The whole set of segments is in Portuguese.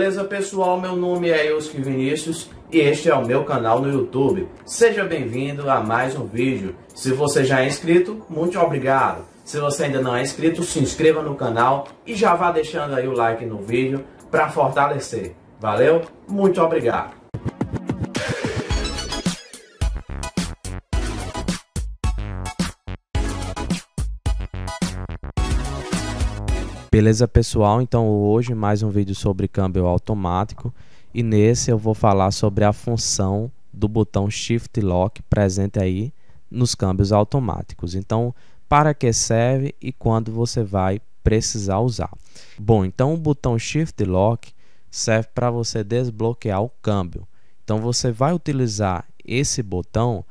Beleza pessoal, meu nome é Euski Vinícius e este é o meu canal no YouTube. Seja bem-vindo a mais um vídeo. Se você já é inscrito, muito obrigado. Se você ainda não é inscrito, se inscreva no canal e já vá deixando aí o like no vídeo para fortalecer. Valeu, muito obrigado. Beleza pessoal, então hoje mais um vídeo sobre câmbio automático e nesse eu vou falar sobre a função do botão Shift Lock presente aí nos câmbios automáticos. Então, para que serve e quando você vai precisar usar. Bom, então o botão Shift Lock serve para você desbloquear o câmbio. Então você vai utilizar esse botão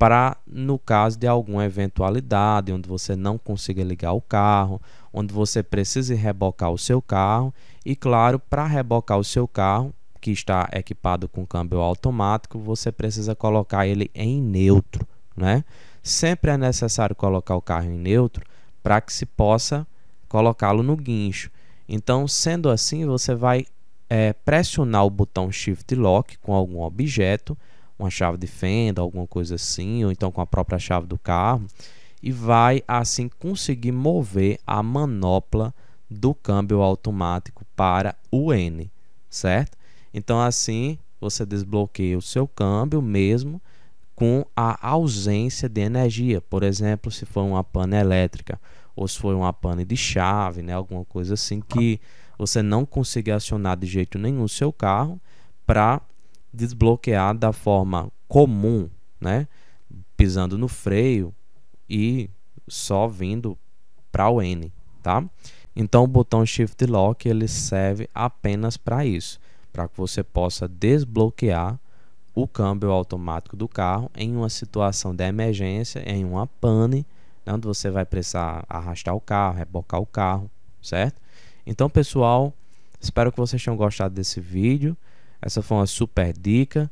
para no caso de alguma eventualidade onde você não consiga ligar o carro, onde você precise rebocar o seu carro e claro, para rebocar o seu carro que está equipado com câmbio automático, você precisa colocar ele em neutro, né? Sempre é necessário colocar o carro em neutro para que se possa colocá-lo no guincho. Então, sendo assim, você vai é, pressionar o botão Shift Lock com algum objeto uma chave de fenda, alguma coisa assim, ou então com a própria chave do carro, e vai assim conseguir mover a manopla do câmbio automático para o N, certo? Então assim você desbloqueia o seu câmbio mesmo com a ausência de energia, por exemplo, se for uma pane elétrica ou se for uma pane de chave, né, alguma coisa assim que você não consiga acionar de jeito nenhum o seu carro para desbloquear da forma comum, né? Pisando no freio e só vindo para o N, tá? Então o botão Shift Lock ele serve apenas para isso, para que você possa desbloquear o câmbio automático do carro em uma situação de emergência, em uma pane, né, onde você vai precisar arrastar o carro, rebocar o carro, certo? Então pessoal, espero que vocês tenham gostado desse vídeo. Essa foi uma super dica.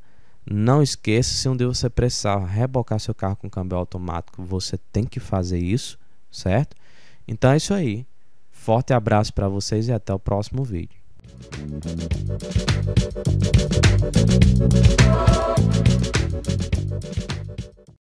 Não esqueça, se um dia você precisar rebocar seu carro com câmbio automático, você tem que fazer isso, certo? Então é isso aí. Forte abraço para vocês e até o próximo vídeo.